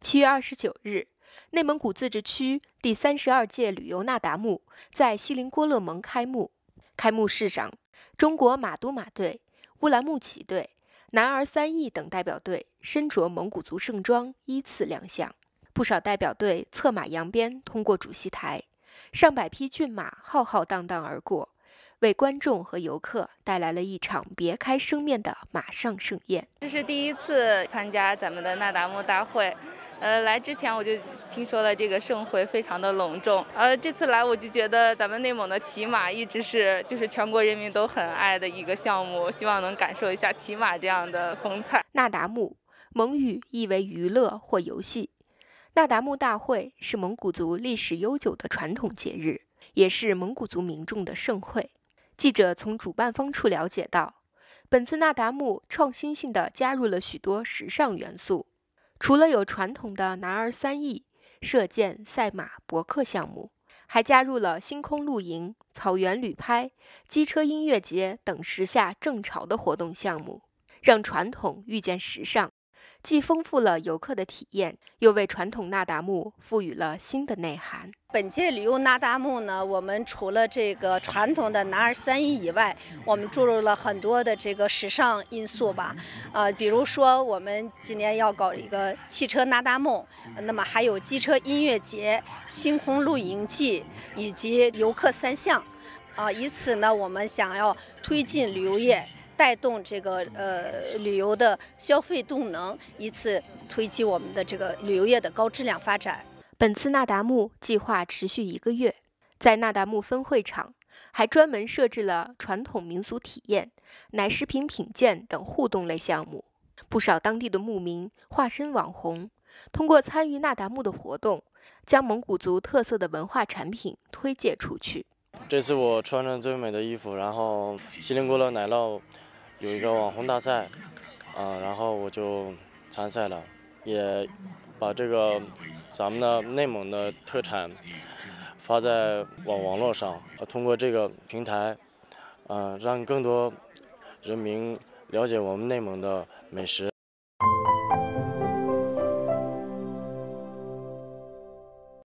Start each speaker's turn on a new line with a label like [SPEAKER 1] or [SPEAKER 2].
[SPEAKER 1] 七月二十九日，内蒙古自治区第三十二届旅游那达慕在锡林郭勒盟开幕。开幕式上，中国马都马队、乌兰牧骑队、男儿三义等代表队身着蒙古族盛装，依次亮相。不少代表队策马扬鞭，通过主席台，上百匹骏马浩浩荡荡而过，为观众和游客带来了一场别开生面的马上盛宴。
[SPEAKER 2] 这是第一次参加咱们的那达慕大会。呃，来之前我就听说了这个盛会非常的隆重。呃，这次来我就觉得咱们内蒙的骑马一直是就是全国人民都很爱的一个项目，希望能感受一下骑马这样的风采。那达慕，
[SPEAKER 1] 蒙语意为娱乐或游戏。那达慕大会是蒙古族历史悠久的传统节日，也是蒙古族民众的盛会。记者从主办方处了解到，本次那达慕创新性的加入了许多时尚元素。除了有传统的男儿三艺——射箭、赛马、搏克项目，还加入了星空露营、草原旅拍、机车音乐节等时下正潮的活动项目，让传统遇见时尚。既丰富了游客的体验，又为传统那达慕赋予了新的内涵。
[SPEAKER 3] 本届旅游那达慕呢，我们除了这个传统的男儿三一以外，我们注入了很多的这个时尚因素吧。呃，比如说我们今年要搞一个汽车那达慕，那么还有机车音乐节、星空露营季以及游客三项，啊，以此呢，我们想要推进旅游业。带动这个呃旅游的消费动能，一次推进我们的这个旅游业的高质量发展。
[SPEAKER 1] 本次那达慕计划持续一个月，在那达慕分会场还专门设置了传统民俗体验、奶食品品鉴等互动类项目。不少当地的牧民化身网红，通过参与那达慕的活动，将蒙古族特色的文化产品推介出
[SPEAKER 4] 去。这次我穿着最美的衣服，然后锡林郭勒奶酪。有一个网红大赛，啊，然后我就参赛了，也把这个咱们的内蒙的特产发在网网络上，通过这个平台，嗯，让更多人民了解我们内蒙的美食。